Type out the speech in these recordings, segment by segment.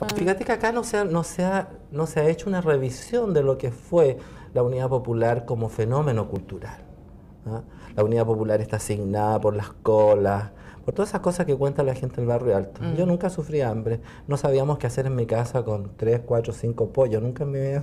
Ah. Fíjate que acá no se, ha, hecho una revisión de lo que fue la unidad popular como fenómeno cultural. La unidad popular está asignada por las colas, por todas esas cosas que cuenta la gente del barrio alto. Yo mm. nunca sufrí hambre, no sabíamos qué hacer en mi casa con tres, cuatro, cinco pollos, nunca en mi vida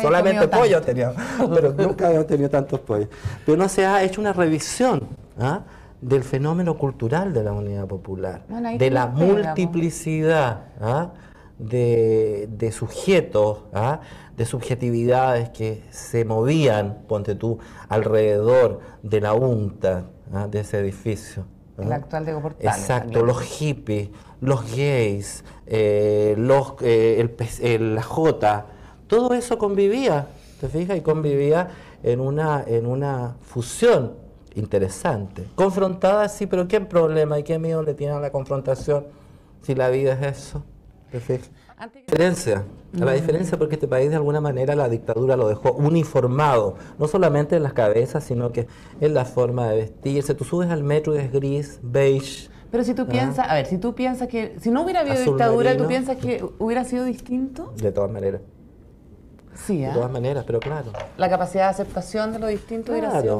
solamente pollo tenía, pero nunca he tenido tantos pollos. Pero no se ha hecho una revisión. ¿ah? del fenómeno cultural de la unidad popular, de la multiplicidad ¿ah? de, sujetos, ¿ah? de subjetividades que se movían, ponte tú, alrededor de la UNTA, ¿ah? de ese edificio. El actual de Portales, Exacto, los hippies, los gays, eh, los, eh, el, la J, todo eso convivía, ¿te fijas? Y convivía en una, en una fusión interesante. Confrontada sí, pero ¿qué problema y qué miedo le tiene a la confrontación si la vida es eso? la diferencia, la diferencia porque este país de alguna manera la dictadura lo dejó uniformado, no solamente en las cabezas, sino que en la forma de vestirse. Tú subes al metro y es gris, beige. Pero si tú ¿ah? piensas, a ver, si tú piensas que, si no hubiera habido dictadura, ¿tú piensas que hubiera sido distinto? De todas maneras. Sí, De ¿ah? todas maneras, pero claro. La capacidad de aceptación de lo distinto hubiera sido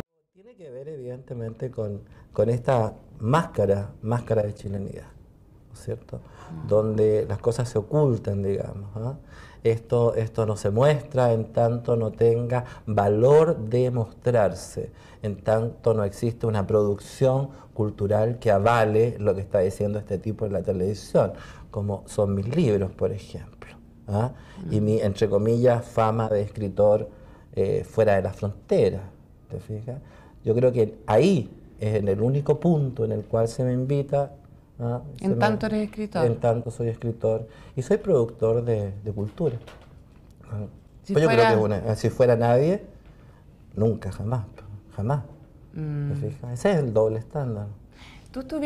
que ver evidentemente con, esta máscara, máscara de chilenidad, ¿no es cierto? Mm. Donde las cosas se ocultan, digamos. ¿ah? Esto, esto no se muestra en tanto no tenga valor de mostrarse, en tanto no existe una producción cultural que avale lo que está diciendo este tipo en la televisión, como son mis libros, por ejemplo, ¿ah? mm. y mi, entre comillas, fama de escritor eh, fuera de la frontera, ¿te fijas? Yo creo que ahí es en el único punto en el cual se me invita. ¿ah? En tanto eres escritor. En tanto soy escritor y soy productor de, cultura. ¿Ah? Si, fuera... Pues yo creo que si fuera nadie, nunca, jamás, jamás. Mm. Ese es el doble estándar. ¿Tú